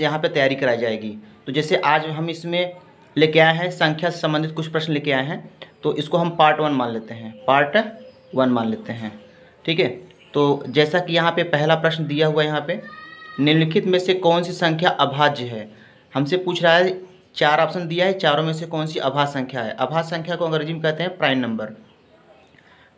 यहाँ पे तैयारी कराई जाएगी तो जैसे आज हम इसमें लेके आए हैं संख्या से संबंधित कुछ प्रश्न लेके आए हैं तो इसको हम पार्ट वन मान लेते हैं पार्ट वन मान लेते हैं ठीक है तो जैसा कि यहाँ पे पहला प्रश्न दिया हुआ है यहाँ पे निम्नलिखित में से कौन सी संख्या अभाज्य है हमसे पूछ रहा है चार ऑप्शन दिया है चारों में से कौन सी अभा संख्या है अभा संख्या को अंग्रेजी में कहते हैं प्राइम नंबर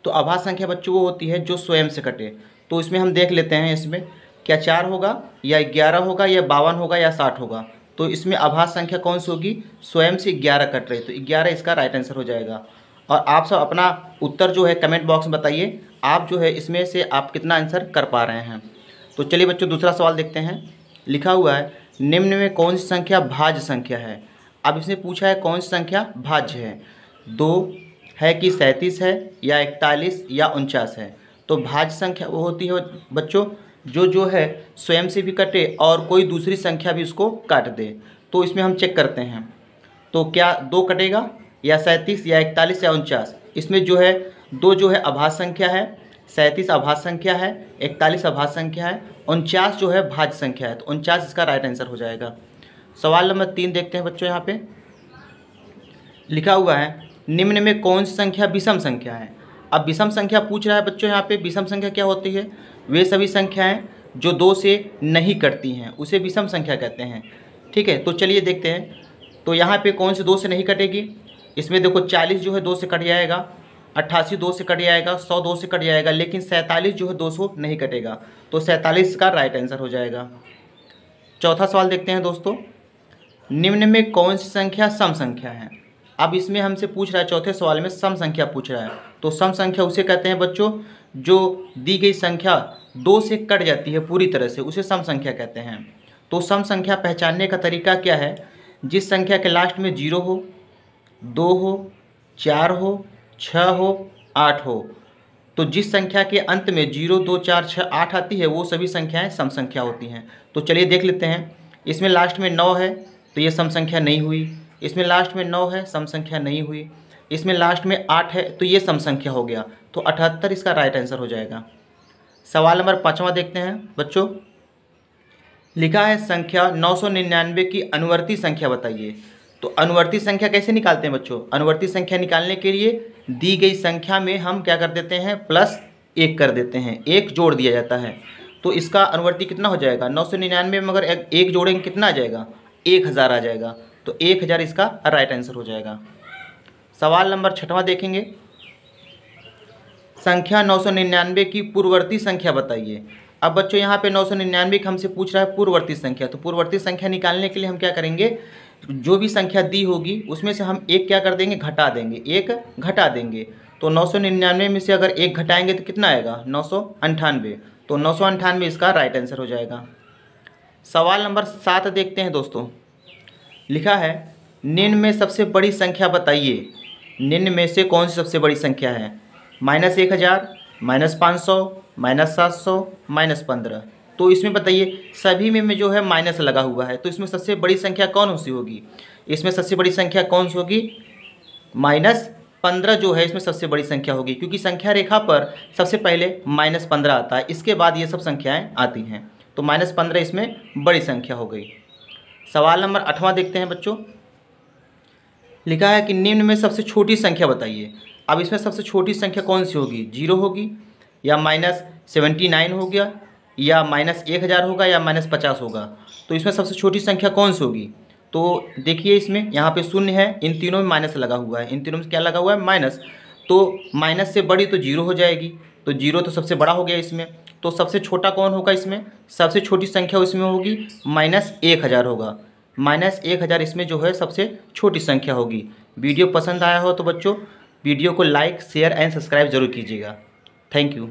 तो अभा संख्या बच्चों को होती है जो स्वयं से कटे तो इसमें हम देख लेते हैं इसमें क्या चार होगा या ग्यारह होगा या बावन होगा या साठ होगा तो इसमें आभास संख्या कौन सी होगी स्वयं से ग्यारह कट रही तो ग्यारह इसका राइट आंसर हो जाएगा और आप सब अपना उत्तर जो है कमेंट बॉक्स में बताइए आप जो है इसमें से आप कितना आंसर कर पा रहे हैं तो चलिए बच्चों दूसरा सवाल देखते हैं लिखा हुआ है निम्न में कौन सी संख्या भाज्य संख्या है अब इसने पूछा है कौन सी संख्या भाज्य है दो है कि सैंतीस है या इकतालीस या उनचास है तो भाज्य संख्या वो होती है बच्चों जो जो है स्वयं से भी कटे और कोई दूसरी संख्या भी उसको काट दे तो इसमें हम चेक करते हैं तो क्या दो कटेगा या सैंतीस या इकतालीस या उनचास इसमें जो है दो जो है आभास संख्या है सैंतीस आभास संख्या है इकतालीस आभास संख्या है उनचास जो है भाज संख्या है तो उनचास इसका राइट आंसर हो जाएगा सवाल नंबर तीन देखते हैं बच्चों यहाँ पे लिखा हुआ है निम्न में कौन सी संख्या विषम संख्या है अब विषम संख्या पूछ रहा है बच्चों यहाँ पे विषम संख्या क्या होती है वे सभी संख्याएं जो दो से नहीं कटती हैं उसे विषम संख्या कहते हैं ठीक है तो चलिए देखते हैं तो यहाँ पे कौन से दो से नहीं कटेगी इसमें देखो चालीस जो है दो से कट जाएगा अट्ठासी दो से कट जाएगा सौ दो से कट जाएगा लेकिन सैंतालीस जो है दो सौ नहीं कटेगा तो सैंतालीस का राइट आंसर हो जाएगा चौथा सवाल देखते हैं दोस्तों निम्न में कौन सी संख्या सम संख्या है अब इसमें हमसे पूछ रहा है चौथे सवाल में सम संख्या पूछ रहा है तो सम संख्या उसे कहते हैं बच्चों जो दी गई संख्या दो से कट जाती है पूरी तरह से उसे सम संख्या कहते हैं तो सम संख्या पहचानने का तरीका क्या है जिस संख्या के लास्ट में जीरो हो दो हो चार हो छः हो आठ हो तो जिस संख्या के अंत में जीरो दो चार छः आठ आती है वो सभी संख्याएं सम संख्या होती हैं तो चलिए देख लेते हैं इसमें लास्ट में नौ है तो ये सम संख्या नहीं हुई इसमें लास्ट में नौ है सम संख्या नहीं हुई इसमें लास्ट में आठ है तो ये सम संख्या हो गया तो अठहत्तर इसका राइट आंसर हो जाएगा सवाल नंबर पाँचवा देखते हैं बच्चों लिखा है संख्या निन्यानवे की अनुवर्ती संख्या बताइए तो अनुवर्ती संख्या कैसे निकालते हैं बच्चों अनुवर्ती संख्या निकालने के लिए दी गई संख्या में हम क्या कर देते हैं प्लस एक कर देते हैं एक जोड़ दिया जाता है तो इसका अनुवर्ती कितना हो जाएगा नौ सौ निन्यानवे में अगर एक जोड़ेंगे कितना आ जाएगा एक हज़ार आ जाएगा तो एक हज़ार इसका राइट आंसर हो जाएगा सवाल नंबर छठवा देखेंगे संख्या 999 की पूर्ववर्ती संख्या बताइए अब बच्चों यहाँ पे 999 की हमसे पूछ रहा है पूर्ववर्ती संख्या तो पूर्ववर्ती संख्या निकालने के लिए हम क्या करेंगे जो भी संख्या दी होगी उसमें से हम एक क्या कर देंगे घटा देंगे एक घटा देंगे तो 999 में से अगर एक घटाएंगे तो कितना आएगा नौ तो नौ इसका राइट आंसर हो जाएगा सवाल नंबर सात देखते हैं दोस्तों लिखा है निम्न में सबसे बड़ी संख्या बताइए निम्न में से कौन सी सबसे बड़ी संख्या है माइनस एक हज़ार माइनस पाँच सौ माइनस सात सौ माइनस पंद्रह तो इसमें बताइए सभी में, में जो है माइनस लगा हुआ है तो इसमें सबसे बड़ी संख्या कौन सी होगी इसमें सबसे बड़ी संख्या कौन सी होगी माइनस पंद्रह जो है इसमें सबसे बड़ी संख्या होगी क्योंकि संख्या रेखा पर सबसे पहले माइनस पंद्रह आता है इसके बाद ये सब संख्याएं आती हैं तो माइनस पंद्रह इसमें बड़ी संख्या हो गई सवाल नंबर आठवां देखते हैं बच्चों लिखा है कि निम्न में सबसे छोटी संख्या बताइए अब इसमें सबसे छोटी संख्या कौन सी होगी जीरो होगी या माइनस सेवेंटी नाइन हो गया या माइनस एक हज़ार होगा या माइनस पचास होगा तो इसमें सबसे छोटी संख्या कौन सी होगी तो देखिए इसमें यहाँ पे शून्य है इन तीनों में माइनस लगा हुआ है इन तीनों में क्या लगा हुआ है माइनस तो माइनस से बड़ी तो जीरो हो जाएगी तो जीरो तो सबसे बड़ा हो गया इसमें तो सबसे छोटा कौन होगा इसमें सबसे छोटी संख्या इसमें होगी माइनस एक हज़ार होगा माइनस एक हज़ार इसमें जो है सबसे छोटी संख्या होगी वीडियो पसंद आया हो तो बच्चों वीडियो को लाइक शेयर एंड सब्सक्राइब जरूर कीजिएगा थैंक यू